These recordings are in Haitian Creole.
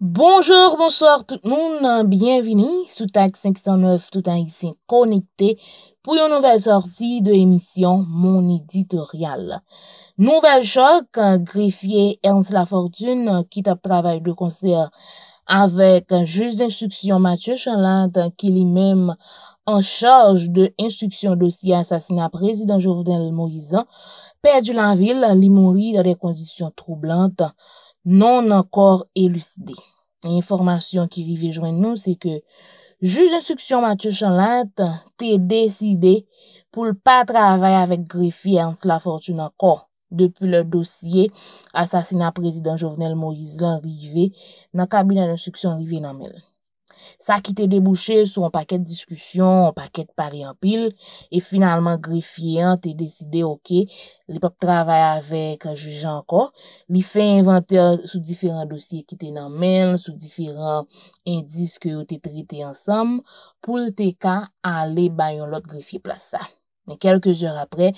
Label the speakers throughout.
Speaker 1: Bonjour, bonsoir tout moun, bienveni, Soutak 509 tout an y sin konikte pou yon nouvel sorti de emisyon Mon Editorial. Nouvel chok, grifiye Ernst Lafortune ki tap travay de konser avèk juz d'instruksyon Mathieu Chanlant ki li mèm an chaj de instruksyon dosye asasina prezident Jourdain Moisan, pèr du Lanville li mouri la de kondisyon troublante. Non ankor eluside. En informasyon ki rive jwen nou se ke juj de instruksyon Mathieu Chanlant te deside pou l pa travay avèk grefi ans la fortun ankor depi le dosye asasina prezident Jovenel Moïse l'anrive nan kabina de instruksyon rive nanmelen. Sa ki te debouche sou an paket diskusyon, an paket pari an pil, e finalman grifiye an te deside ok, li pop travay avek a juje anko, li fe inventer sou diferan dosye ki te nan men, sou diferan indiske yo te trite ansam, pou l te ka ale bayon lot grifiye plasa. Men kelke zyon apre,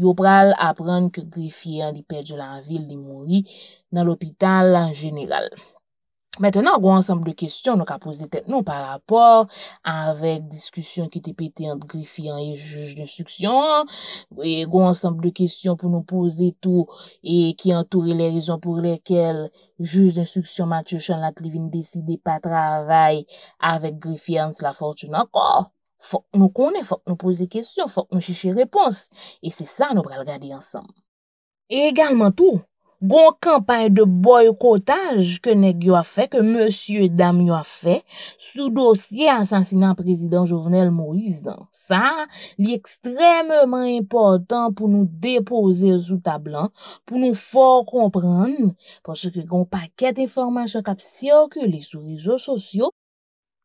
Speaker 1: yo pral apren ke grifiye an li pej de lan vil li mouni nan l opital an jeneral. Mètènan, gwa ansamblè kèsyon nou ka pose tèp nou pa rapor avèk diskusyon ki tèp etè ant Grifian e juj d'instruksyon. Gwa ansamblè kèsyon pou nou pose tout e ki antoure lè rizon pou lèkel juj d'instruksyon Matyoshan Latlevi n'deside pa travay avèk Grifian s'la fòrtoun akò. Fòk nou konè, fòk nou pose kèsyon, fòk nou chèche repons. E sè sa nou pral gade ansamblè. E egalman tout, Gon kampanj de boykotaj ke nek yo a fe, ke monsye dam yo a fe, sou dosye asansinan prezident Jouvenel Moïse. Sa, li ekstrememan impotant pou nou depose sou tablan, pou nou fòr kompran, pòche ke gon paket informasyon kapsyon ki li sou vizyon sosyo,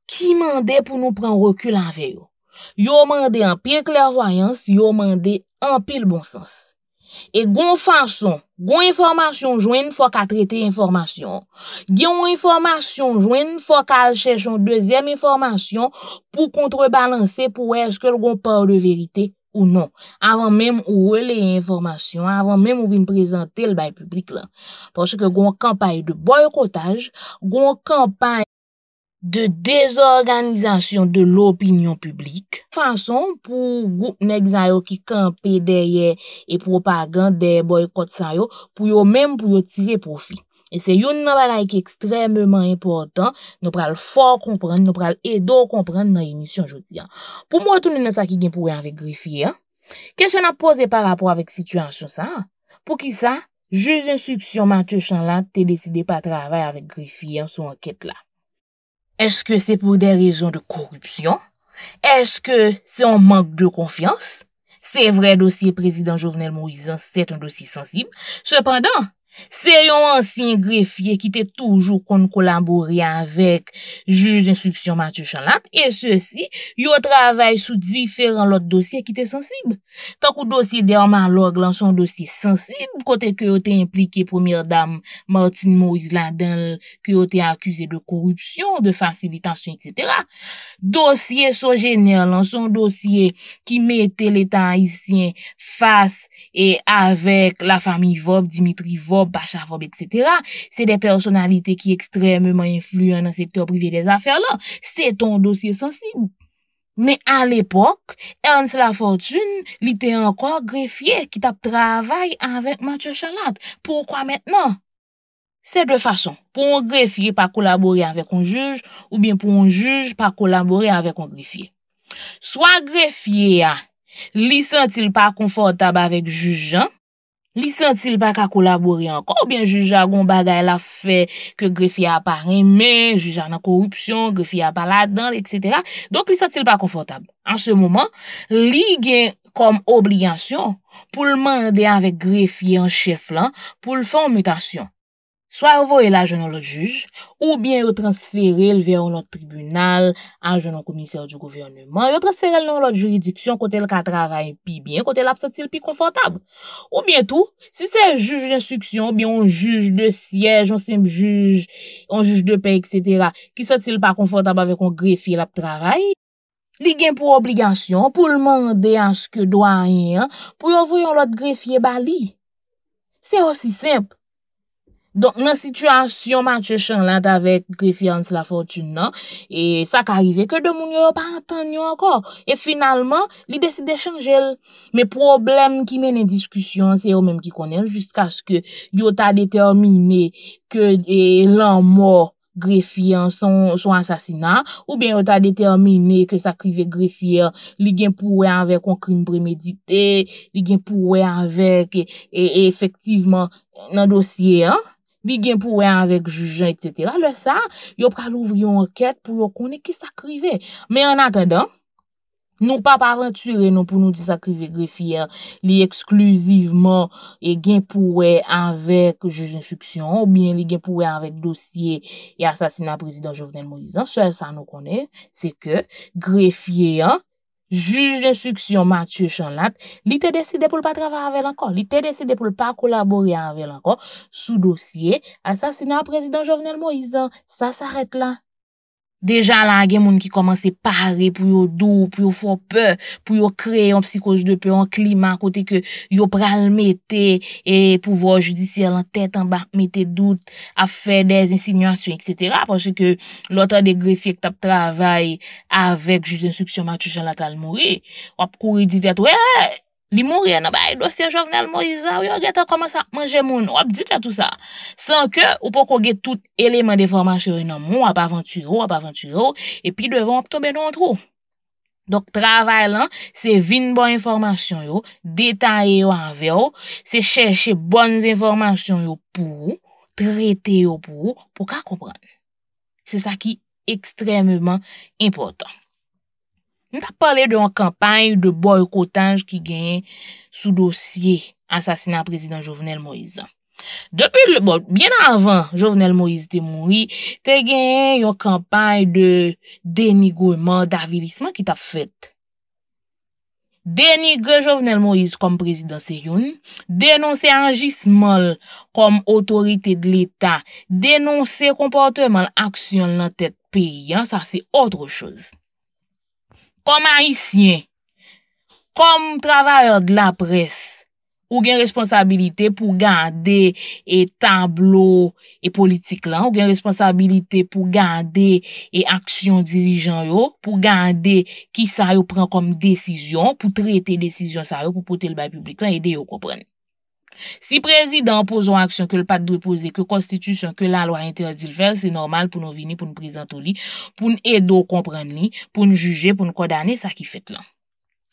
Speaker 1: ki mande pou nou pran rekyl anveyo. Yo mande anpil klervoyans, yo mande anpil bonsans. E gwen fason, gwen informasyon jwen fwa ka trete informasyon, gwen informasyon jwen fwa ka chèchon dezem informasyon pou kontrebalanse pou wè eske gwen pa ou de verite ou non. Avon mèm ou wè lè informasyon, avon mèm ou vin prezante l'bay publik la. Pòsè ke gwen kampay de boykotaj, gwen kampay... de dezorganizasyon de l'opinyon publik, fason pou goutnek zanyo ki kampe derye e propagand de boykot zanyo pou yo menm pou yo tire profi. E se yon nan balay ki ekstremman importan, nou pral fòr kompren, nou pral edò kompren nan emisyon jò diyan. Pou mwè toune nan sa ki genpouwe anvek Grifiye, kesè nan pose parapò avèk situasyon sa, pou ki sa, jèz insüksyon matè chan lan te deside pa travè avèk Grifiye sou anket la. Est-ce que c'est pour des raisons de corruption? Est-ce que c'est un manque de confiance? C'est vrai, dossier président Jovenel Moïse, hein, c'est un dossier sensible. Cependant, Se yon ansin grefye ki te toujou kon kolabori avèk Jouj d'instruksyon Mathieu Chalat E se si, yon travèl sou diferan lot dosye ki te sensib Tak ou dosye derman log, lan son dosye sensib Kote ke yote implike Premier Dam Martin Moïse Ladel Ke yote akuse de korupsyon, de fasilitasyon, etc Dosye sou jenèl, lan son dosye ki mette letan hisyen Fas e avèk la fami Vop, Dimitri Vop bachafob, etc. Se de personalite ki ekstremement influyen nan sektor privi des afer la, se ton dosye sensib. Men al epok, Ernst Lafortune li te anko grefye ki tap travay anvek Matthew Charlotte. Poukwa mennen? Se de fason, pou an grefye pa kolabori anvek an juj, ou bien pou an juj pa kolabori anvek an grefye. Soa grefye ya, li sentil pa konfort tab avek juj jan, Li sentil pa ka kolabori anko, oubyen juja goun bagay la fe ke grefi apareme, juja nan korupsyon, grefi apaladan, etc. Donk li sentil pa konfortab. An se mouman, li gen kom oblyansyon pou l mande anvek grefi anchef lan pou l fon mutasyon. So a revoye la joun an lot juj, ou byen yo transfere l veron lot tribunal an joun an komisar di gouvernement, yo transfere l nan lot juridiksyon kote l ka travay pi byen, kote l ap sotil pi konfortab. Ou byen tou, si se juj jinsuksyon, byen yon juj de siyej, yon juj de pek, etc., ki sotil pa konfortab avèk yon grefye l ap travay, li gen pou obligasyon pou l mande an chke doan yon, pou yon voyon lot grefye bali. Se osi semp. Don nan situasyon matye chan lant avek grefyan slafortun nan, e sa ka arrive ke de moun yo pa atan yo akor, e finalman li deside chan jel. Me problem ki men en diskusyon, se yo men ki konen, jiska sk yo ta determine ke e, lan mor grefyan son asasina, ou ben yo ta determine ke sakrive grefyan li gen pouwe anvek kon krim premedite, li gen pouwe anvek e, e, efektivman nan dosye an, li genpouwe anvek jujean, etc. Le sa, yo pral ouvri yon orket pou yo konen ki sakrive. Men an akadan, nou pa paventure non pou nou disakrive grefiye li eksklusiveman li e genpouwe anvek jujean suksyon, ou bien li genpouwe anvek dosye y e asasina prezident Jovenel Morizan, se sa nou konen se ke grefiye an Juge de suksyon Mathieu Chanlat, li te deside pou l'pa travè avè l'ankon, li te deside pou l'pa kolaborè avè l'ankon, sou dosye, asasina prezident Jovenel Moïse, sa sarek la. Dejan lan gen moun ki komanse pare pou yo dou, pou yo fò pè, pou yo kreye an psikos de pè, an klima, kote ke yo pral metè, e pou vo judisyè lan tèt an bak metè dout, a fè des insinyasyon, etc. Pwase ke lotan de gre fèk tap travay avèk jidinsuksyon matrijan la talmouri, wap kouri ditè tou e e e e. Li moun re, nabay, dosye jovnel moun izan, yo ge ta koman sa manje moun, wap, dit la tout sa. San ke, ou pou kon ge tout elemen de informasyon yo nan moun, wap avan tuyo, wap avan tuyo, epi devon wap tobe nou an tro. Dok, travay lan, se vin bon informasyon yo, detaye yo an ve yo, se chèche bon informasyon yo pou, trète yo pou, pou ka kompran. Se sa ki ekstremman impotant. Nou ta pale de yon kampay de boykotaj ki gen sou dosye asasina prezident Jovenel Moïse. Depi, bon, bien avan Jovenel Moïse te moui, te gen yon kampay de denigreman, davilisman ki ta fet. Denigre Jovenel Moïse kom prezident Seyun, denonse Angis Mol kom otorite de l'Etat, denonse kompote man aksyon nan tet peyi, an sa se otro chouz. Koman isyen, kom travayor de la pres, ou gen responsabilite pou gande e tablo e politik lan, ou gen responsabilite pou gande e aksyon dirijan yo, pou gande ki sa yo pren kom desisyon, pou trete desisyon sa yo pou pote le bay publik lan, e de yo kom pren. Si prezident pou zon aksyon ke l pat dwe pouze ke konstitusyon ke la lwa interdi l fèl, se normal pou nou vini pou nou prezantou li, pou nou edou komprend li, pou nou juje, pou nou kodane sa ki fèt lan.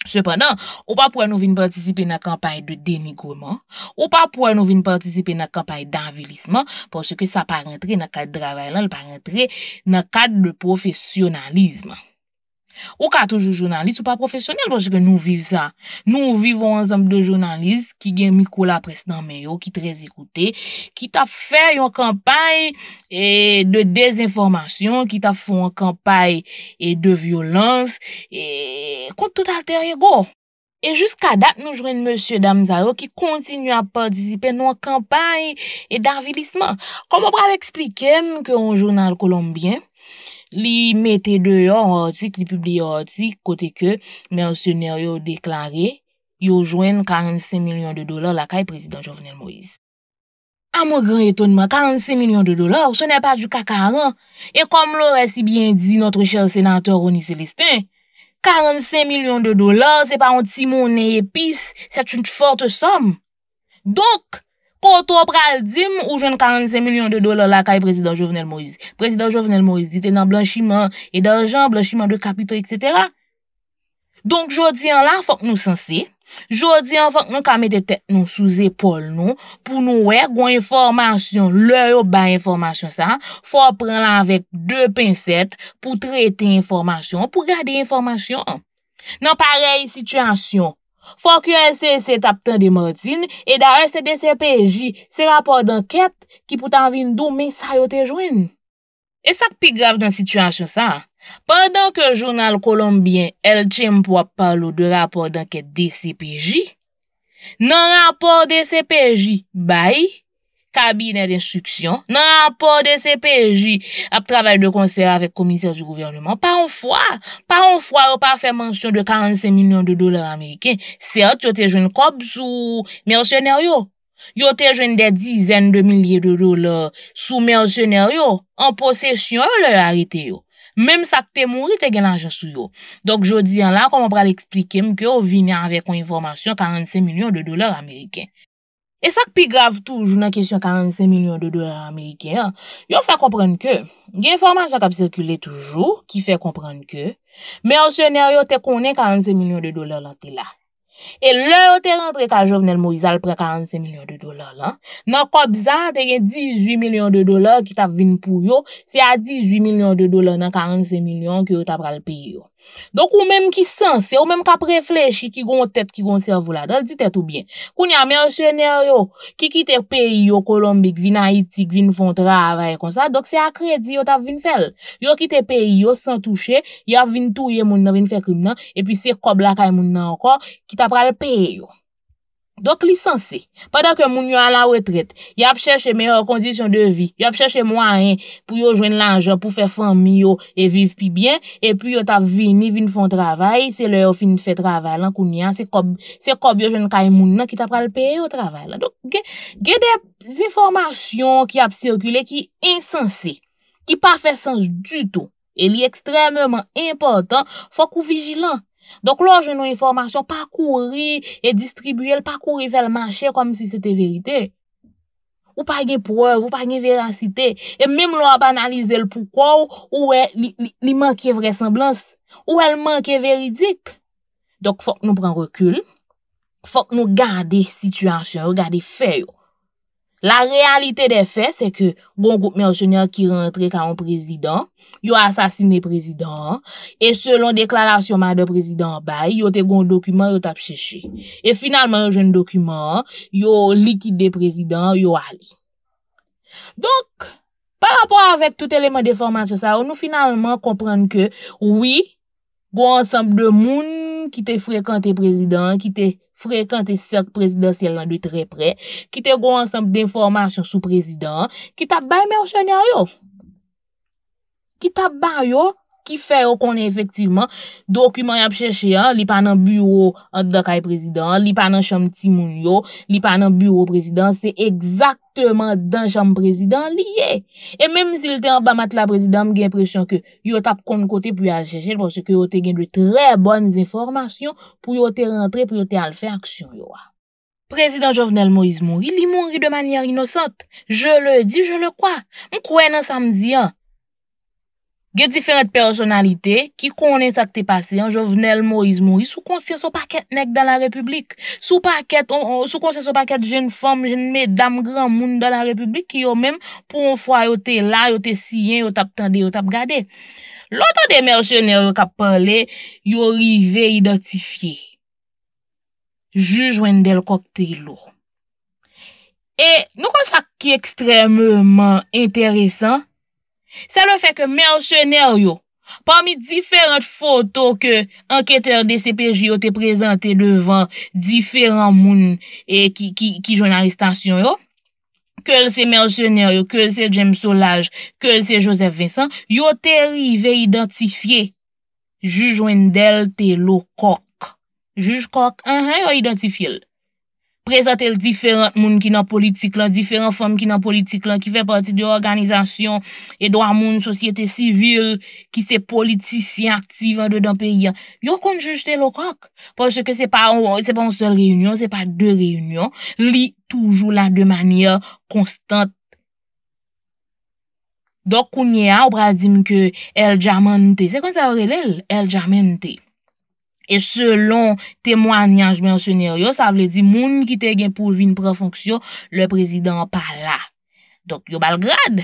Speaker 1: Sepenan, ou pa pou an nou vini partisipe na kampay de denigrement, ou pa pou an nou vini partisipe na kampay d'anvilisman, pou seke sa pa rentre na kad dravay lan, la pa rentre na kad de profesyonalisman. Ou ka toujou jounanlis ou pa profesyonel Boche ke nou viv sa Nou vivon an zanm de jounanlis Ki gen Mikola Prestanmeyo Ki trez ikoute Ki ta fè yon kampay e, De dezinformasyon Ki ta fè yon kampay e, De violans e, Kont tout alterye go E jouska dat nou jwen monsye Damzaro Ki kontinu a pa disipe Nou yon kampay E darvilisman Komo pral eksplikem Ke yon jounanl kolombien Li mette de yo yo otik, li publie yo otik, kote ke mersyoner yo deklare, yo jwen 45 milyon de dolar lakay prezident Jovenel Moïse. A mwen gran etonman, 45 milyon de dolar, se nè pa du kakaran, e kom lor e si bien di notre chèl sénateur Rony Celestin, 45 milyon de dolar, se pa onti mounen epis, se t'un fote som. Dok! Koto pral dim ou jwen 45 milyon de dolar la ka e prezident Jovenel Moïse. Prezident Jovenel Moïse dite nan blanchiman e daljan, blanchiman de kapito, etc. Donk jodi an la fok nou sanse, jodi an fok nou kamete tek nou souze pol nou pou nou wè gwen informasyon, lè yo ba informasyon sa. Fok pren la avèk dè pensèt pou trete informasyon, pou gade informasyon. Nan parey situasyon. Fwa kyo el se se tap tan di martin e da reste DCPJ se rapor dan ket ki pou tan vin do men sa yo te jwen. E sak pi grav dan situasyon sa? Pendan ke jounal kolombien el chem pou ap palou de rapor dan ket DCPJ, nan rapor DCPJ bayi, kabine d'instruksyon, nan rapor de CPJ ap travèl de konser avèk komisèr di gouvernement. Pa an fwa, pa an fwa ou pa fè monsyon de 45 milyon de dolar ameriken. Sèrt, yo te jwen kob sou mersyoner yo. Yo te jwen de dizen de milyon de dolar sou mersyoner yo. An posesyon yo le harite yo. Mèm sa k te mouri, te gen l'anjen sou yo. Donk jodi an la, kon mwen pral explikem ki yo vini anvek kon informasyon 45 milyon de dolar ameriken. E sak pi grav toujou nan kesyon 45 milyon de dolar Amerike, yon fè komprenn ke, gen informasyon kap sekule toujou ki fè komprenn ke, men yon sener yon te konen 45 milyon de dolar lan te la. E lè yon te rentre ka jovnen Moizal pre 45 milyon de dolar lan, nan kwa bizan te gen 18 milyon de dolar ki tap vin pou yon, se a 18 milyon de dolar nan 45 milyon ki yon tap pral pi yon. Donk ou menm ki san se ou menm kap reflej ki goun tet ki goun servou la Dal di tet ou bien Koun ya merjener yo ki kite peyi yo kolombik vin a itik vin fontra avay kon sa Donk se akredi yo ta vin fel Yo kite peyi yo san touche Yo vin touye moun nan vin fe krim nan E pi se kob lakay moun nan anko Ki ta pral peyi yo Donk li sanse, padak yo moun yo a la wetret, yo ap chèche mèyo kondisyon de vi, yo ap chèche mwen anjè pou yo jwen lanjè, pou fè fèm miyo e viv pi byen, epi yo tap vini, vini fèm travay, se lè yo finit fè travay lan kounyan, se kob yo jwen kaj moun nan ki tap pral peye yo travay lan. Donk gen de informasyon ki ap sirkule ki insanse, ki pa fè sens dutou, e li ekstremèman importan, fòk ou vijilan. Donk lò jè nou informasyon, pa kouri e distribuyel, pa kouri vel manche kom si sète verite. Ou pa gen preu, ou pa gen veransite, e mèm lò a banalize l poukou, ou e li manke vresemblans, ou el manke veridik. Donk fòk nou pran rekul, fòk nou gade situasyon, gade feyo. La realite bon de fe, se ke goun goup mè ou sènyan ki rentre ka ou prezidant, yo asasine prezidant e selon deklarasyon mè de prezidant bay, yo te goun dokumen yo tap chèchè. E finalman yon jèn dokumen, yo likide prezidant, yo ali. Donk, pa rapor avèk tout eleman de formasyon sa, ou nou finalman komprenn ke, oui goun ansam de moun ki te frekante prezident, ki te frekante sek prezidentiel nan dey tre pre, ki te gwa ansanp dey informasyon sou prezident, ki ta bay mersenyan yo. Ki ta bay yo Ki fè yo konen efektiveman, dokumen yon ap chèche yon, li pa nan bureau an daka yon prezident, li pa nan chanm timoun yon, li pa nan bureau prezident, se ekzaktman dan chanm prezident li ye. E menm si li te an pamat la prezident, m gen presyon ke yon tap kon kote pou yon al chèche, pwosè ke yon te gen dwe tre bonn zinformasyon pou yon te rentre pou yon te al fè aksyon yon. Prezident Jovenel Moïse mouri, li mouri de manyer inosante. Je le di, je le kwa. M kwen an samdi yon. Ge diferent personalite, ki konen sa te pase, an jovenel Moïse Moïse, sou konsen sou paket nek dan la republik. Sou paket, sou konsen sou paket jen fom, jen me, dam gran moun dan la republik, ki yo men pou an fwa yo te la, yo te siyen, yo tap tande, yo tap gade. Loto de mersyonel yo kap pale, yo rive identifiye. Joujwen del kokte ilo. E nou kon sa ki ekstremman interesan. Sa lo fè ke mersyoner yo, parmi diferent foto ke anketèr de CPJ yo te prezante devan diferent moun e ki jounan restansyon yo, ke l se mersyoner yo, ke l se James Solage, ke l se Joseph Vincent, yo te rive identifiye jujwen delte lo kok. Juj kok, anhan uh-huh, yo identifiye lè. Prezante l difèrent moun ki nan politik lan, difèrent fòm ki nan politik lan, ki fè partit de organizasyon, edwa moun sosyete sivil, ki se politisyen aktive an de dan peyi an. Yo konjoujte lo kak, pòsè ke se pa an sol reyunyon, se pa de reyunyon, li toujou la de manya konstant. Dok kounye a, ou pradim ke el jamante, se konjoujte a ore l el, el jamante. E selon temwanyanjmen sèner yo, sa vle di moun ki te gen pou vin prè fonksyon, le prezident pa la. Dok yo bal grad.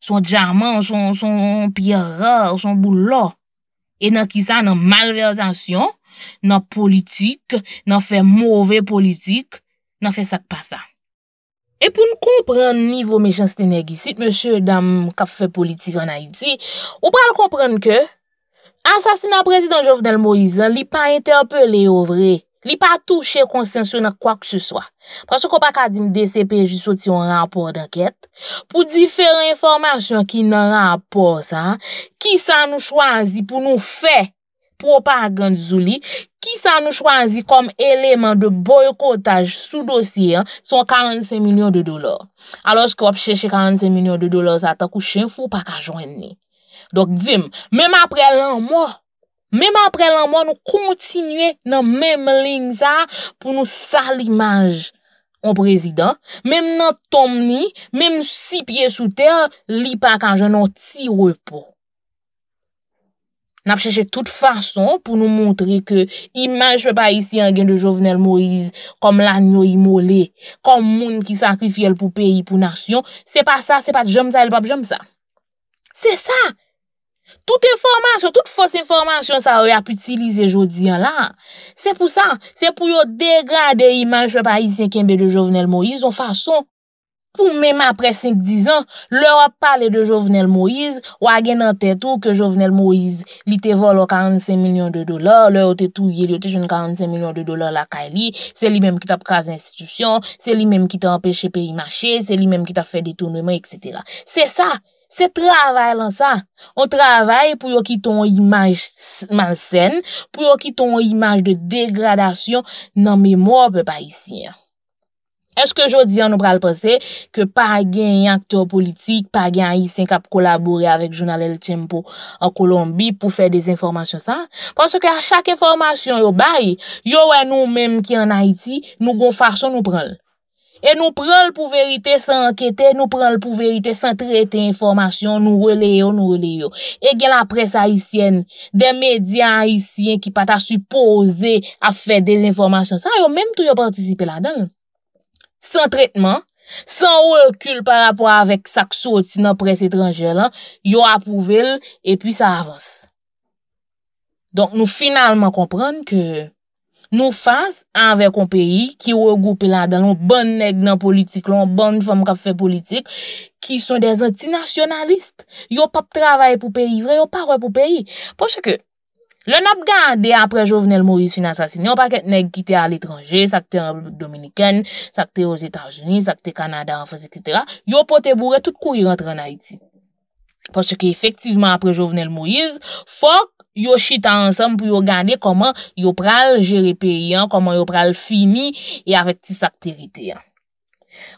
Speaker 1: Son djaman, son piyara, son boulo. E nan ki sa nan malvezansyon, nan politik, nan fè mouvè politik, nan fè sak pa sa. E pou nou kompran nivou mechans tè negisit, mèche dam kafè politik an Haidzi, ou pral kompran kè, Asasina prezident Jovdel Moïse li pa interpele yo vre, li pa touche konsensyon na kwa kse swa. Pas yo ko pa kadim DCP jisoti yon rapor da ket, pou difere informasyon ki nan rapor sa, ki sa nou chwazi pou nou fe propagand zouli, ki sa nou chwazi kom eleman de boykotaj sou dosye son 45 milyon de dolar. Alos ki wap cheshe 45 milyon de dolar sa ta kou chen fo pa ka jwenni. Dok djim, mèm apre lan mwa, mèm apre lan mwa nou kontinwe nan mèm ling sa pou nou sa l'imaj an prezident, mèm nan tom ni, mèm si pye sou ter, li pa kan jenon ti repo. Nap cheche tout fason pou nou montre ke imaj pe pa isi an gen de jovenel moiz, kom lan nyo imole, kom moun ki sakrifye l pou peyi pou nasyon, se pa sa, se pa jem sa, el pap jem sa. Se sa! Tout informasyon, tout fos informasyon sa yo ap utilize jo diyan la. Se pou sa, se pou yo degrade iman chwe pa isen kenbe de Jovenel Moïse, ou fason pou men apre 5-10 an, lor ap pale de Jovenel Moïse, ou agen nan tetou ke Jovenel Moïse li te volo 45 milyon de dolar, lor te tou ye li otè joun 45 milyon de dolar la ka li, se li menm ki ta ap kaze institisyon, se li menm ki ta ap peche pe imache, se li menm ki ta ap fè detounouman, etc. Se sa! Se travay lan sa, an travay pou yo ki ton imaj mansen, pou yo ki ton imaj de degradasyon nan mèmo, an pe pa yisi. Eske jodi an nou pral pase ke pa gen yon aktor politik, pa gen yon sen kap kolabori avèk jounal El Tempo an Kolombi pou fè des informasyon sa? Pwansè ke a chak informasyon yo bay, yo wè nou mèm ki an Haiti nou gon farsan nou pral. E nou pran l pou verite san anketè, nou pran l pou verite san trete informasyon, nou releyo, nou releyo. E gen la pres aisyen, den medyan aisyen ki pata supose a fè des informasyon, sa yo menm tou yo participè la dan. San trete man, san wèkul par apwa avèk sakso ti nan pres etranjè lan, yo apouve l, epi sa avos. Donk nou finalman kompran ke... Nou fase anvek ou peyi ki ou e goupi la dan, loun bon neg nan politik, loun bon fèm kap fè politik, ki sou de zanti nasyonalist. Yo pap travaye pou peyi vre, yo parwe pou peyi. Poche ke, loun ap gade apre Jovenel Moïse finanse asini, yo pa ket neg kite al etranje, sakte Dominiken, sakte yo Etanjouni, sakte Kanada, an fòs, etc. Yo po te bourre tout kou y rentre nan Haiti. Poche ke, efektivman apre Jovenel Moïse, fòk! yo chita ansem pou yo gande koman yo pral jerepe yon, koman yo pral fini, e avet ti sakte rite yon.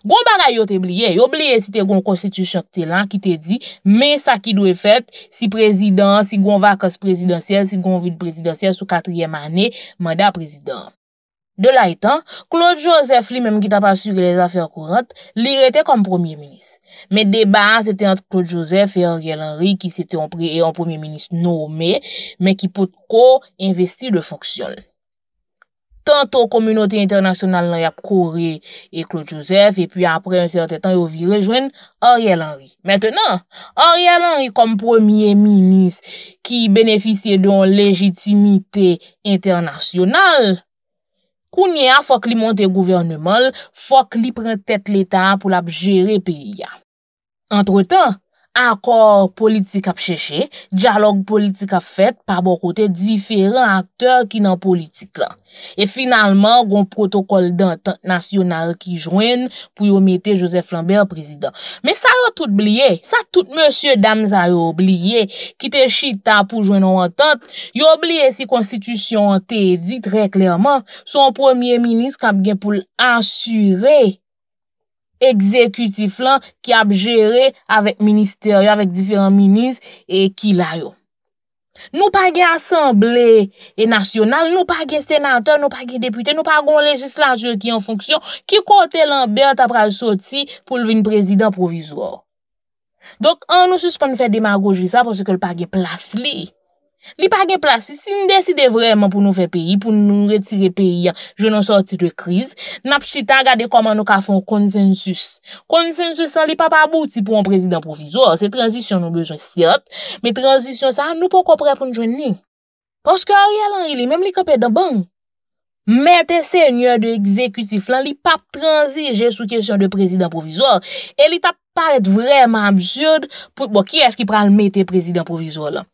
Speaker 1: Goun baga yo te bliye, yo bliye si te goun konstitusyon ki te lan ki te di, men sa ki dwe fet, si prezidans, si goun vakos prezidansyel, si goun vide prezidansyel sou katryem ane, mada prezidans. De la etan, Claude Joseph li menm ki ta pa suke les afer kourent, li rete kom premier minis. Men deba an, se te antre Claude Joseph e Auriel Henry ki se te onpreye en premier minis noume, men ki pot ko investi de fonksyon. Tanto, komunote internasyonal nan yap Korey e Claude Joseph, e pi apre yon serte tan yo vi rejoen Auriel Henry. Metenan, Auriel Henry kom premier minis ki benefise de yon legitimite internasyonal, Kounye a fok li monte gouverne mol, fok li pren tet letan pou la bjere piya. Entretan, akor politik ap cheche, diyalog politik ap fet, pa bo kote diferent akteur ki nan politik la. E finalman, goun protokol d'entente nasyonal ki jwen pou yo mette Josef Lambert prezident. Me sa yo tout bliye, sa tout monsie dam sa yo bliye, ki te chita pou jwen nou entente, yo bliye si konstitusyon te di tre klerman, son premier minis kap gen pou l'ansurey ekzekutif lan ki ap jere avèk minister yo, avèk diferant minis e ki la yo. Nou pa gen asemble e nasyonal, nou pa gen senater, nou pa gen depute, nou pa gen legislatio ki an fonksyon, ki kote lan bèr tapra soti pou lvin prezident provizor. Donk an nou süs pa nou fè demagojisa pòsè ke lpa gen plas li. Li pa gen plasi, si n deside vreman pou nou fe peyi, pou nou retire peyi ya jounon sorti de kriz, nap chita gade koman nou ka fon konsensus. Konsensus san li pa pa bouti pou an prezident provizor, se transisyon nou bejoun siot, me transisyon sa an nou pou kopre pou njouni. Poske a realan ili, menm li kopè dan bon. Met te sènyor de ekzekutif lan, li pa transeje sou kesyon de prezident provizor, e li ta pa et vreman absurd pou, bo, ki eski pral met te prezident provizor lan?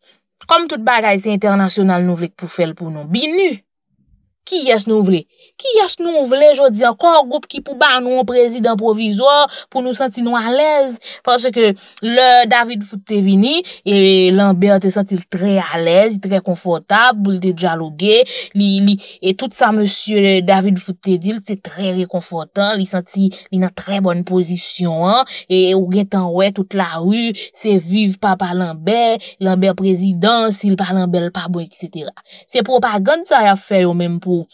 Speaker 1: Kom tout bagay se internasyonal nou vlik pou fel pou nou. Bin nou! Ki yas nou vle? Ki yas nou vle? Jodi, ankon, goup ki pou ban nou an prezidant provizor pou nou senti nou alez. Pwase ke, le David Fouté vini, e Lambert te senti l tre alez, l tre konfortab, pou l te djalogue, li li, e tout sa monsie David Fouté dil, te tre rekonfortan, li senti, li nan tre bonn posisyon, e ou gen tanwe tout la ru, se viv pa pa Lambert, Lambert prezidant, si l pa Lambert l pa bon, et cetera. Se pou pa gant sa ya fe yo menm pou, pou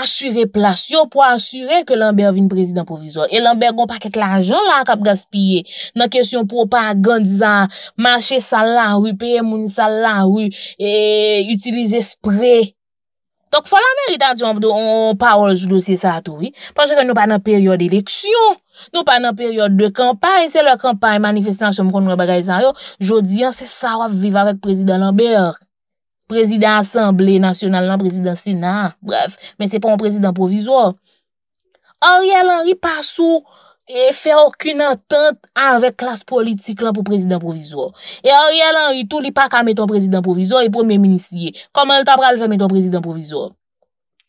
Speaker 1: asyre plasyon pou asyre ke Lambert vin prezidant provizor. E Lambert gon paket l'ajon la kap gaspye, nan kesyon pou pa gandza manche sal la, ou peye mouni sal la, ou utilize sprey. Tok folan merita diyon pou do, on pa wazou dosye sa ato, oui. Panjè ke nou pa nan peryode eleksyon, nou pa nan peryode de kampay, se lè kampay manifestan som kon nou bagay sa yo, jodi an se sa wav viva vek prezidant Lambert. Prezident Assemblée Nationale lan, non, Prezident Sénat, bref, men se pa ou prezident proviso. Or yal anri pa sou, e fe orkoun entente avek klas politik lan pou prezident proviso. E or yal anri, tou li pa ka meton prezident proviso, e pou men minisye. Koman l tapra l fe meton prezident proviso?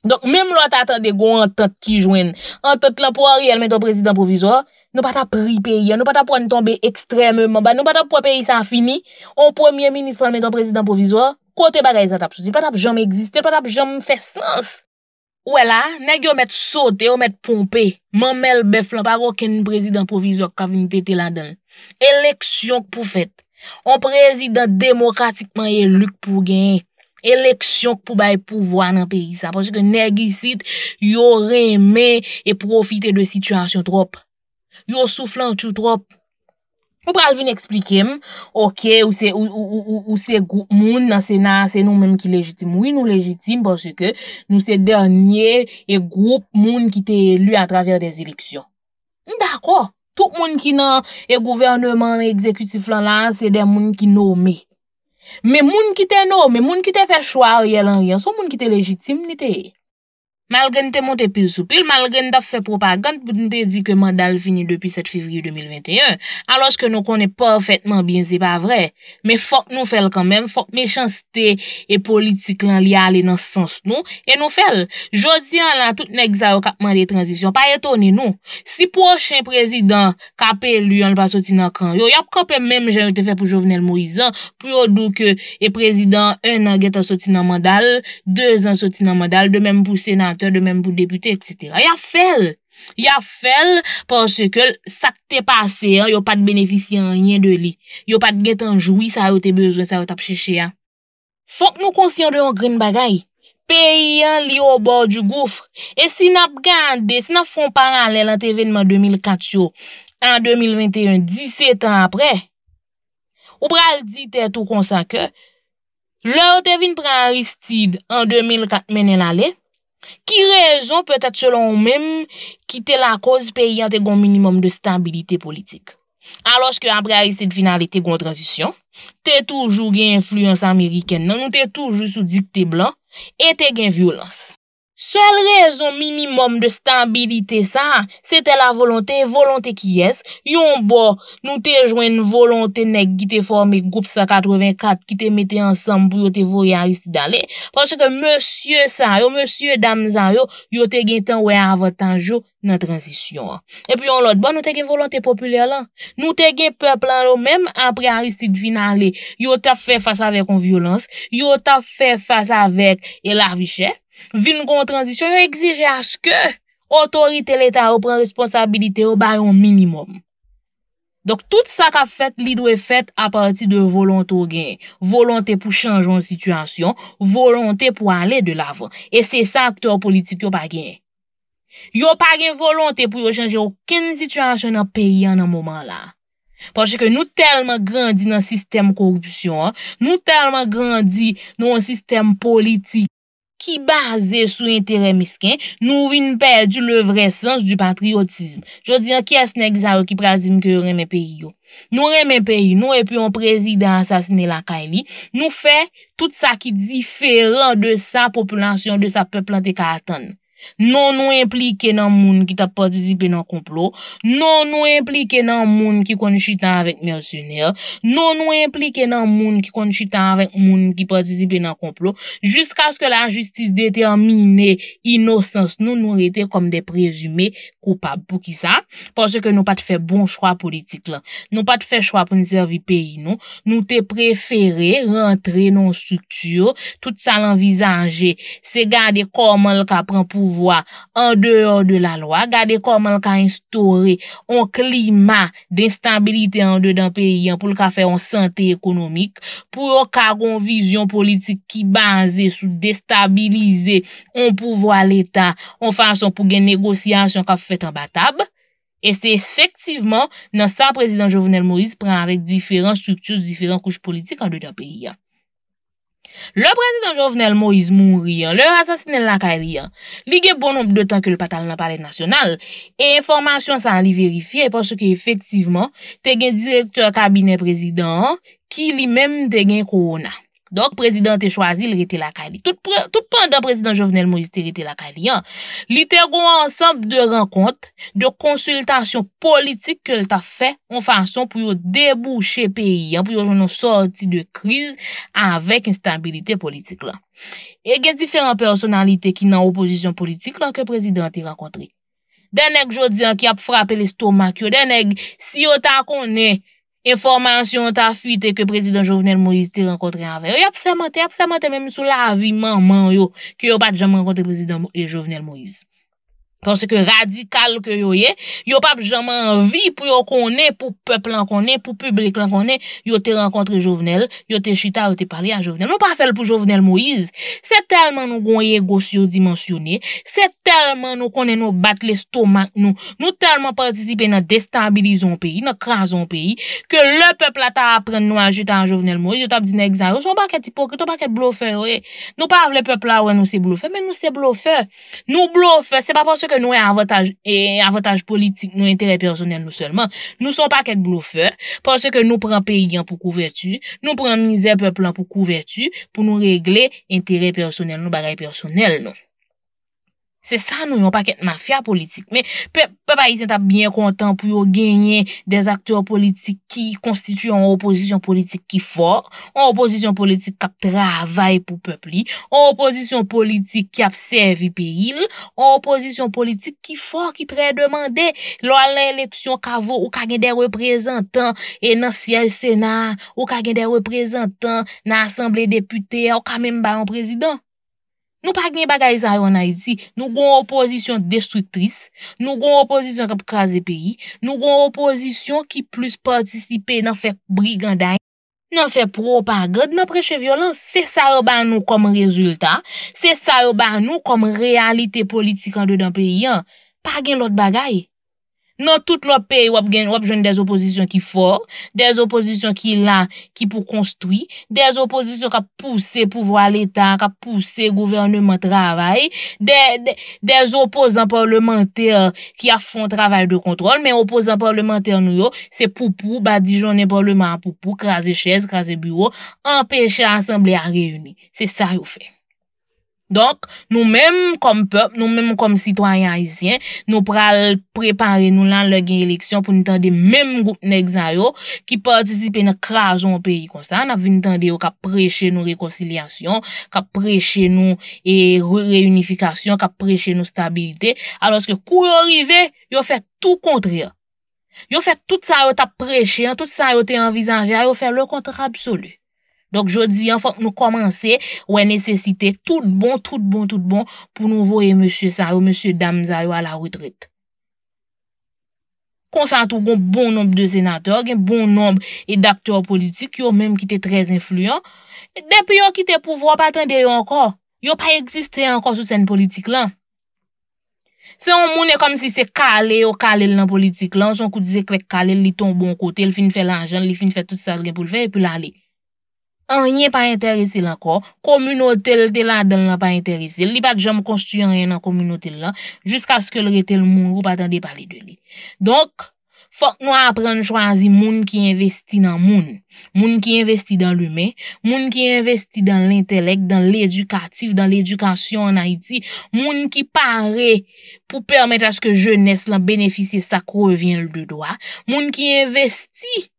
Speaker 1: Donk, mem lwa ta ta de goun entente ki jwen. Entente la pou or yal meton prezident proviso, nou pata pri peyi, nou pata pou anitombe ekstremman, nou pata pou peyi san fini, ou premier minispe an meton prezident proviso, Kote bagay sa tap souzi, patap jom egziste, patap jom fesnans. Ouè la, neg yo met sote, yo met pompe, manmel beflan, paro ken yon prezident provizor kabinite te la dan. Eleksyon k pou fèt, an prezident demokratikman ye luk pou genye, eleksyon k pou baye pouvoan nan peyi sa, aposye ke neg isit yo reme e profite de situasyon trop, yo souflan chou trop, Ou pras vin eksplikem, ok, ou se group moun nan sena, se nou menm ki legitime. Oui, nou legitime, porsi ke nou se denye e group moun ki te elu a traver des eleksyon. Dako, tout moun ki nan e gouvernement exekutif lan lan, se den moun ki nou me. Me moun ki te nou, me moun ki te fechwa ou ye lan riyan, sou moun ki te legitime ni te e. Mal gen te monte pil sou pil, mal gen te fwe propagand, pou te di ke mandal fini depi 7 Fivri 2021. Alos ke nou konen parfaitman bin, se pa vre. Me fok nou fel kanmen, fok mechansite e politik lan li alen nan sens nou, e nou fel. Jodi an lan, tout nek za yo kapman de transisyon, pa yetoni nou. Si pochen prezident kape luyon pa soti nan kan, yo yap kape men jayote fe pou Jovenel Moizan, pou yo dou ke e prezident un an geta soti nan mandal, deux an soti nan mandal, de menm pou senat te de menm pou depute, etc. Ya fel, ya fel, porsi ke sakte pase, yo pat benefisi an yen de li. Yo pat get anjoui, sa yo te bezwen, sa yo tap cheshe an. Fonk nou konsyon de yon gren bagay, peyen li yo bor du goufre, e si nap gande, si nap fon par ale lant evenman 2004 yo, an 2021, 17 an apre, ou pral di te tou konsan ke, lor te vin pran Aristide an 2004 men el ale, Ki rejon petat selon ou menm ki te la koz pe yon te gon minimum de stabilite politik. Aloj ke apre a yon finalite kon transisyon, te toujou gen influence Ameriken nan ou te toujou sou dik te blan et te gen violans. Sel rezon minimum de stabilite sa, se te la volonté, volonté ki yes, yon bo, nou te jwen volonté nek, ki te formi, Goup 184, ki te mette ansam, pou yo te voye Aristide Ale, panche ke monsye sa yo, monsye damzan yo, yo te gen ten wey avotan jo, nan transisyon. E pi yon lot, bo nou te gen volonté populè lan, nou te gen peplan yo, mèm apre Aristide Finale, yo te fe fasa vek an violans, yo te fe fasa vek el avichè, Vin nou kon transisyon, yo egzije aske otorite l'Etat ou pren responsabilite ou bayon minimum. Dok tout sa ka fèt, li dwe fèt a pati de volontò gen. Volontè pou chanjou an situasyon, volontè pou ale de lavan. E se sa akteur politik yo pa gen. Yo pa gen volontè pou yo chanjou akken situasyon nan peyan nan moman la. Pwajè ke nou telman grandi nan sistem korupsyon, nou telman grandi nan sistem politik. ki baze sou entere misken, nou vin perdi le vre sens du patriotisme. Je diyan ki asne egzaro ki prezime ki reme peyi yo. Nou reme peyi, nou epi yon prezide ansasne lanka eni, nou fe tout sa ki diferan de sa populansyon de sa peplante katan. Non nou implike nan moun ki ta patisipe nan komplot, non nou implike nan moun ki kon chitan avèk mersuner, non nou implike nan moun ki kon chitan avèk moun ki patisipe nan komplot, jisk aske la justice determine inosans nou nou rete kom de prezume. koupab pou ki sa, pou se ke nou pat fe bon chwa politik lan. Nou pat fe chwa pou niservi peyi nou, nou te preferi rentre nou strukturo, tout sa l'envisanje se gade koman l ka pren pouvoi an deor de la loa, gade koman l ka instore an klima destabilite an deor dan peyi, an pou l ka fe an sante ekonomik, pou yo karon vizyon politik ki baze sou destabilize an pouvoi l etan, an fason pou gen negosyasyon ka fe et en bat tab, et se efektiveman nan sa prezident Jovenel Moïse pren avèk diferent struktus, diferent kouch politik an de dan peyi. Le prezident Jovenel Moïse moun riyan, le rassasine lankan riyan, li gen bon noum de tan ke le patal nan palet nasyonal, e informasyon san li verifiye, e poso ke efektiveman te gen direktor kabine prezident ki li men te gen kou ona. Donk prezident te chwazi l rete la kali. Tout pandan prezident Jovenel Moïse te rete la kali. Li te roun ansemp de renkont, de konsultasyon politik ke l ta fe, an fason pou yo debouche peyi, an pou yo jounon sorti de kriz anvek instabilite politik lan. E gen diferan personanlite ki nan opozisyon politik lan ke prezident te renkontri. Denek jodi an ki ap frape l estomak yo, denek si yo ta konen Enformasyon ta fite ke prezidant Jovenel Moïse te renkotre anve. E apsamante, apsamante menm sou la vi manman yo ki yo pat jam renkotre prezidant eh, Jovenel Moïse. Ponsè ke radikal ke yo ye, yo pap jaman vi pou yo konen, pou peplan konen, pou publiklan konen, yo te renkontre jovenel, yo te chita ou te pale an jovenel. Nou pa fèl pou jovenel Moïse, se telman nou konye gosyo dimensyonye, se telman nou konen nou bat lesto mank nou, nou telman partisipe nan destabilizon peyi, nan kranzon peyi, ke le peplata apren nou an jita an jovenel Moïse, yo tap di nek zan, yo son baket ipok, yo son baket blofe, nou pa avle pepl la ou nou se blofe, men nou se blofe, nou blofe, se pa pon se, nou e avotaj politik, nou intere personel nou selman, nou son pa ket bloufeur, pa se ke nou pran peygan pou kouvertu, nou pran nizè peplan pou kouvertu, pou nou regle intere personel, nou bagay personel nou. Se sa nou yon paket mafya politik, men pepe a yon tap bien kontan pou yon genyen des aktor politik ki konstituyon an opozisyon politik ki fòr, an opozisyon politik kap travay pou pepli, an opozisyon politik ki ap servi pe il, an opozisyon politik ki fòr ki pre-demande lò alè lèksyon ka vò ou ka gen de reprezentant e nan sièl senar, ou ka gen de reprezentant nan asemble deputè, ou ka menm bayon prezident. Nou pa gen bagay sa yo nan iti, nou goun opozisyon destruktris, nou goun opozisyon kap kaze peyi, nou goun opozisyon ki plus patisipe nan fe briganday, nan fe pro pagod, nan preche vyolans, se sa yo ban nou kom rezultat, se sa yo ban nou kom realite politik an do dan peyi an, pa gen lot bagay. Non tout lop pe wap gen, wap jone des oposisyon ki for, des oposisyon ki la ki pou konstoui, des oposisyon ka pousse pouvo al etan, ka pousse gouvernement travay, des oposan pavlementer ki a fon travay de kontrol, men oposan pavlementer nou yo se poupou, badi jone pavlement poupou, kaze chez, kaze bureau, anpeche asemble a reyouni. Se sa yo fe. Donk nou menm kom pep, nou menm kom sitwanyan isyen, nou pral prepare nou lan lò gen eleksyon pou nou tende menm goup nèk zan yo ki partisipe nè krason w pèyi konsan. Nan vi nou tende yo ka preche nou rekonsilyasyon, ka preche nou e, reunifikasyon, ka preche nou stabilite. Alòs ke kou yo rive, yo fè tout kontriyo. Yo fè tout sa yo ta preche, tout sa yo te envizanje, yo fè lò kontrak absolu. Donk jodi yon fok nou komanse wè nesesite tout bon, tout bon, tout bon pou nou vowe monsye sa yo, monsye dam za yo a la wetret. Konsantou goun bon nomb de senatò, gen bon nomb e daktò politik, yo mèm ki te trez influyon, depi yo ki te pouvo patende yo anko, yo pa eksiste anko sou sen politik lan. Se yon mounè kom si se kale yo kale lan politik lan, son kou dize krek kale li ton bon kote, li fin fè lan jan, li fin fè tout sa gen pou l fè, yo pou l alek. Anye pa interese la ko, komune otel te la dan la pa interese. Li pat jom konstuyen anye nan komune otel la, jiska skil rete l moun, wou patande pali de li. Donk, fok nou apren chwazi moun ki investi nan moun. Moun ki investi dan l humen, moun ki investi dan l intelek, dan l edukatif, dan l edukasyon an Haiti. Moun ki pare pou permete aske jones la benefise sa kou e vyen l de doa. Moun ki investi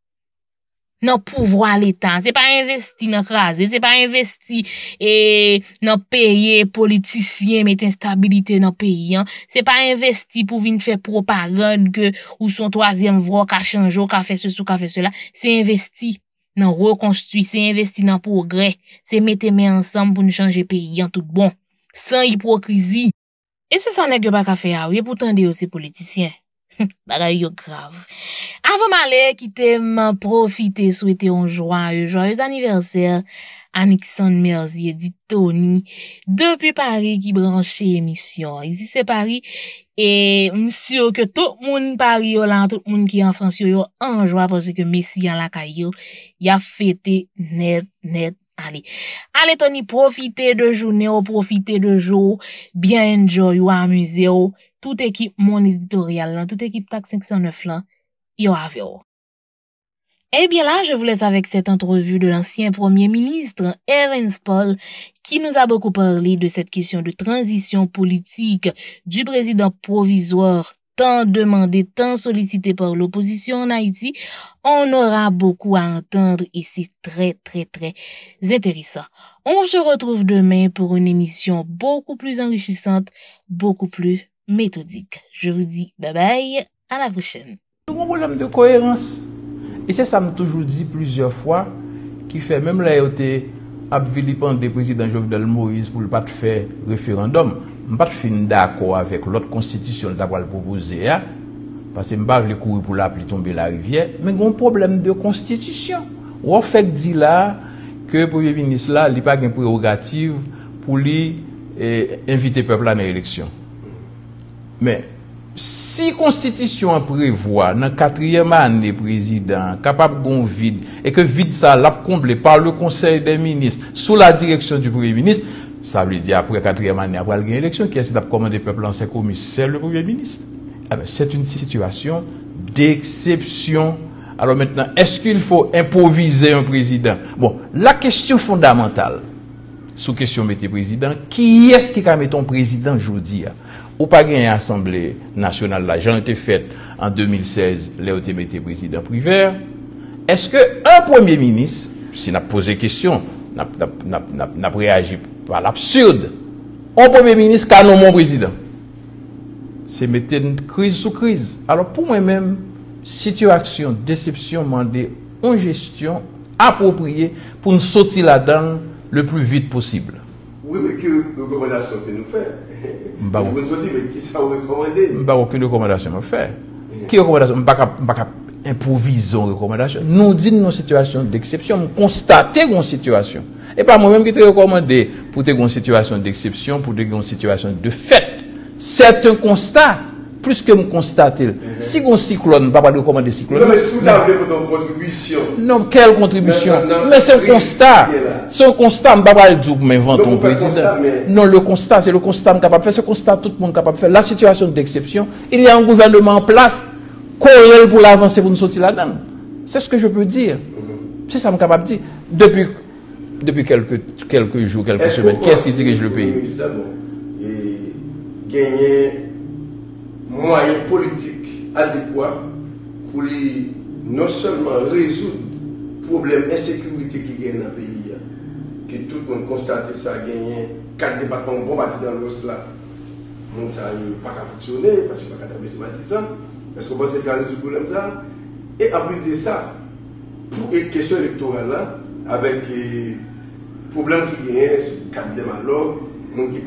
Speaker 1: nan pou vwa lè tan, se pa investi nan krasè, se pa investi e, nan peye politisyen met instabilite nan peyen, se pa investi pou vin fè pro paran ke ou son toasyen vwa ka chanjou, ka fè sè sou, ka fè sè la, se investi nan rekonstuit, se investi nan progrè, se mette men ansam pou nou chanjè peyen tout bon, san hipokrizi. E se sanè kè pa ka fè ya wè e pou tande yo se politisyen? Bagay yo grav. Avom ale, kite m profite, souwete yon jwa, yon jwa, yon aniverser. Anikson Merziye di Tony, depi pari ki branche emisyon. Izi se pari, e msyo ke tout moun pari yo lan, tout moun ki yon fransyo yo anjwa, pwese ke Messi yon lakay yo, ya fete net, net, ale. Ale Tony, profite de jounen yo, profite de jou, bien enjoy yo, amuse yo, toute équipe, mon éditorial, là, toute équipe TAC 509 là, y a Eh bien là, je vous laisse avec cette entrevue de l'ancien Premier ministre Evans Paul qui nous a beaucoup parlé de cette question de transition politique du président provisoire tant demandé, tant sollicité par l'opposition en Haïti. On aura beaucoup à entendre et c'est très, très, très intéressant. On se retrouve demain pour une émission beaucoup plus enrichissante, beaucoup plus metodik. Je vous dis bye-bye, à la prochaine.
Speaker 2: Y a un gros problème de cohérence. Et c'est ça que je me dis toujours plusieurs fois, qui fait même l'aérité abvelipante des présidents Joël Vidal-Moriz pour le pas de faire référendum. On ne fait pas d'accord avec l'autre constitution qu'on a proposé. Parce que l'on n'a pas le couru pour l'appeler tomber la rivière. Mais il y a un problème de constitution. Ou en fait, il dit là que le premier ministre, il n'a pas de prérogative pour l'inviter eh, le peuple à l'élection. Men, si konstitisyon prevoi nan katriye man ne prezidant kapap goun vide, e ke vide sa l ap komple par le konsey de minis sou la direksyon du prezidant, sa vle di apre katriye man ne ap wale gen eleksyon, ki eske dap komande peplansè komise sel le prezidant. Ebe, set yon situasyon deksepsyon. Alors, menen, eske yon fo impovize yon prezidant? Bon, la kestyon fondamental sou kestyon mette prezidant, ki eske kam eton prezidant joudi ya? Ou pa gen yon assemblee nasyonal la, jen yon te fet en 2016, lè ou te mette prezident privèr. Eske an premier ministre, si nan pose kestyon, nan preagi pa l'absurde, an premier ministre kanon mon prezident. Se mette n kriz sou kriz. Alors pou mè mèm, situasyon, decepsyon, mande, on gestyon, apopriye, pou nou soti la dan le plou vite posible. Oui, mais que le gouvernement a senti nou fèr? Mba mwen soti mwen ki sa rekomande Mba mwen ki rekomandasyon mwen fè Ki rekomandasyon mwen baka Improvison rekomandasyon Nou din nou situasyon d'eksepsyon Mwen konstate yon situasyon E pa mwen mwen ki te rekomande Pou te yon situasyon d'eksepsyon Pou te yon situasyon de fèt Sè te konstate plus ke mou konstatil. Si goun siklon, mbaba de koman de siklon. Non, quel kontribisyon? Mwen se mkonstat, se mkonstat mbaba el djoub menvan ton prezident. Non, le konstat, se mkonstat mkapap fe, se mkonstat tout moun kapap fe, la sitwasyon de deksepsyon, il y a un gouvernement en plas, korel pou la avanse, pou nou soti la dan. Se s ke je peut dire. Se sa mkapap dire. Depi kelkou jou, kelkou semen, kè s ki dirij le peyi? Est-ce que vous pensez que le gouvernement gagne... mwanyen politik adekwa pou li non seman rezoud problem ensekurite ki gen nan peyi ya ki tout mwen konstante sa genyen kat debatman bon bati dan lwos la mwen sa yon pak a foksyone pas yon pak a tabese bati san esko mwen se gane sou golem sa e apri de sa pou ek kesyon lektorel la avek problem ki genyen kat deman log mwen ki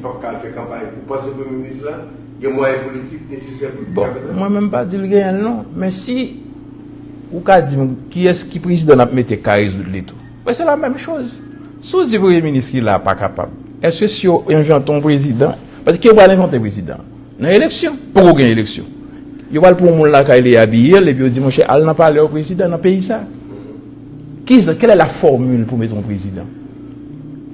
Speaker 2: pak kal fe kampany ou pas se vwem mwiz la Bon, yon mwa yon politik, nesisyen politik. Bon, mwen menm pa di lge yon nan, men si, ou ka di mwen, ki es ki prezident ap mette kariz lout letou? Ben se la menm chouz. Sou di bouye minis ki la ap pa kapab? Eske si yo invent ton prezident? Pati ki yo val inventen prezident? Nan eleksyon, pou gen eleksyon. Yo val pou moun la ka yon yabiyer, le bi yo di mwen chè al nan pale yo prezident, nan peyi sa? Ki zan, kelle la formule pou mette ton prezident?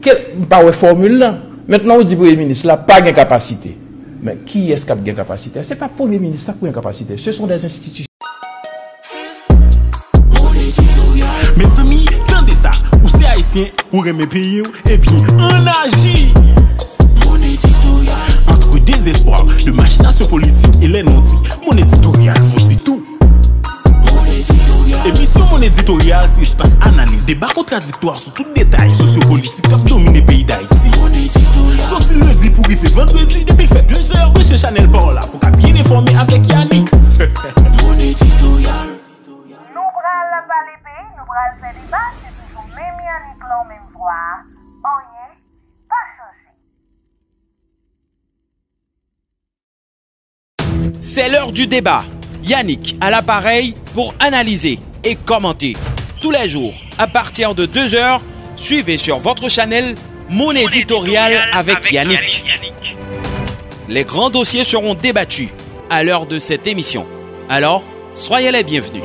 Speaker 2: Kè, mpa we formule lan? Mètenan ou di bouye minis la ap pa gen kapasitey. Mais qui est-ce qui a une capacité Ce n'est pas le Premier ministre qui a une capacité, ce sont des institutions. Mes amis, attendez ça. Ou c'est haïtien, ou remet pays, et eh puis on agit. Entre désespoir, de machination politique et les mon éditorial tout dit tout. éditorial, mon éditorial si passe pas analyse, débat contradictoires sur tout détail sosyo qui ont domine le pays d'Haïti. Sop si le pou pour jvendredi vendredi depuis 2 zèr, mèche Chanel pa an la pour ka bien informé avec Yannick Mon editorial Nou
Speaker 1: pays, la valebe, nou pral fè debat Se toujou mèm Yannick lan mèm vwa Anye, pas chanjè
Speaker 2: C'est l'heure du débat Yannick à l'appareil pour analyser et commenter Tous les jours, à partir de 2 h Suivez sur votre channel mon éditorial avec Yannick. Les grands dossiers seront débattus à l'heure de cette émission. Alors, soyez les bienvenus.